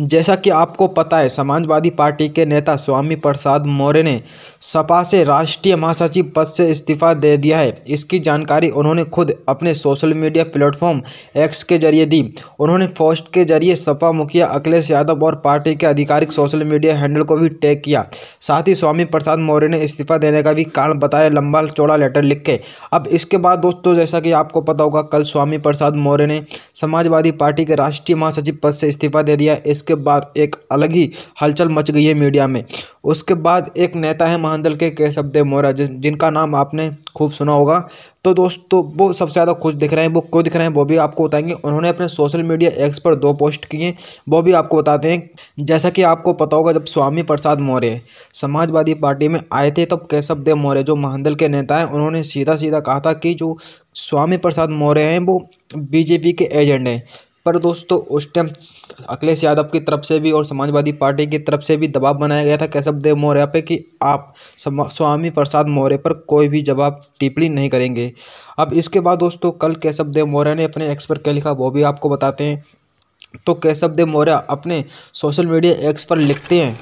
जैसा कि आपको पता है समाजवादी पार्टी के नेता स्वामी प्रसाद मौर्य ने सपा से राष्ट्रीय महासचिव पद से इस्तीफा दे दिया है इसकी जानकारी उन्होंने खुद अपने सोशल मीडिया प्लेटफॉर्म एक्स के जरिए दी उन्होंने पोस्ट के जरिए सपा मुखिया अखिलेश यादव और पार्टी के आधिकारिक सोशल मीडिया हैंडल को भी टैग किया साथ ही स्वामी प्रसाद मौर्य ने इस्तीफा देने का भी कारण बताया लंबा चौड़ा लेटर लिख के अब इसके बाद दोस्तों जैसा कि आपको पता होगा कल स्वामी प्रसाद मौर्य ने समाजवादी पार्टी के राष्ट्रीय महासचिव पद से इस्तीफा दे दिया इस उसके बाद एक अलग ही हलचल मच गई है मीडिया में उसके बाद एक नेता है महांदल के केशव देव मौर्य जिनका नाम आपने खूब सुना होगा तो दोस्तों वो सबसे ज़्यादा खुश दिख रहे हैं वो क्यों दिख रहे हैं वो भी आपको बताएंगे उन्होंने अपने सोशल मीडिया एक्स पर दो पोस्ट किए वो भी आपको बताते हैं जैसा कि आपको पता होगा जब स्वामी प्रसाद मौर्य समाजवादी पार्टी में आए थे तब केशव देव मौर्य जो महानदल के नेता हैं उन्होंने सीधा सीधा कहा था कि जो स्वामी प्रसाद मौर्य हैं वो बीजेपी के एजेंट हैं पर दोस्तों उस टाइम अखिलेश यादव की तरफ से भी और समाजवादी पार्टी की तरफ से भी दबाव बनाया गया था कैशव देव मौर्य पे कि आप स्वामी प्रसाद मौर्य पर कोई भी जवाब टिप्पणी नहीं करेंगे अब इसके बाद दोस्तों कल केशव देव मौर्य ने अपने एक्स पर क्या लिखा वो भी आपको बताते हैं तो केशव देव मौर्य अपने सोशल मीडिया एक्स पर लिखते हैं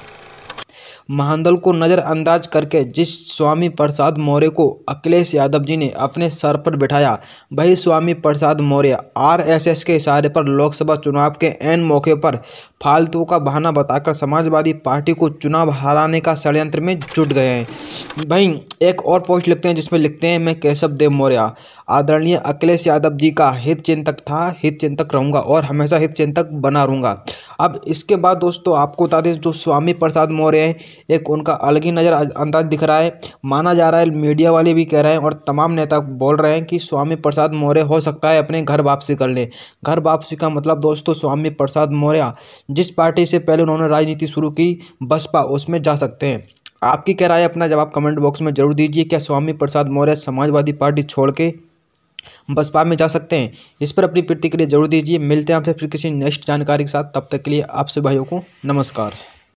महादल को नज़रअंदाज करके जिस स्वामी प्रसाद मौर्य को अखिलेश यादव जी ने अपने सर पर बिठाया वही स्वामी प्रसाद मौर्य आरएसएस के इशारे पर लोकसभा चुनाव के एन मौके पर फालतू का बहाना बताकर समाजवादी पार्टी को चुनाव हराने का षड्यंत्र में जुट गए हैं वहीं एक और पोस्ट लिखते हैं जिसमें लिखते हैं मैं केशव देव मौर्य आदरणीय अखिलेश यादव जी का हित चिंतक था हित चिंतक रहूँगा और हमेशा हित चिंतक बना रहूँगा अब इसके बाद दोस्तों आपको बता दें जो स्वामी प्रसाद मौर्य हैं एक उनका अलग ही नज़र अंदाज दिख रहा है माना जा रहा है मीडिया वाले भी कह रहे हैं और तमाम नेता बोल रहे हैं कि स्वामी प्रसाद मौर्य हो सकता है अपने घर वापसी कर लें घर वापसी का मतलब दोस्तों स्वामी प्रसाद मौर्य जिस पार्टी से पहले उन्होंने राजनीति शुरू की बसपा उसमें जा सकते हैं आपकी क्या राय अपना जवाब कमेंट बॉक्स में जरूर दीजिए क्या स्वामी प्रसाद मौर्य समाजवादी पार्टी छोड़ के बसपा में जा सकते हैं इस पर अपनी प्रतिक्रिया जरूर दीजिए मिलते हैं आपसे फिर किसी नेक्स्ट जानकारी के साथ तब तक के लिए आपसे भाइयों को नमस्कार